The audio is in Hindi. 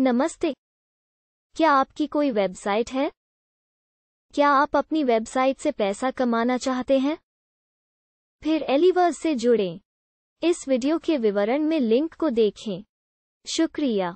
नमस्ते क्या आपकी कोई वेबसाइट है क्या आप अपनी वेबसाइट से पैसा कमाना चाहते हैं फिर एलिवर्स से जुड़ें। इस वीडियो के विवरण में लिंक को देखें शुक्रिया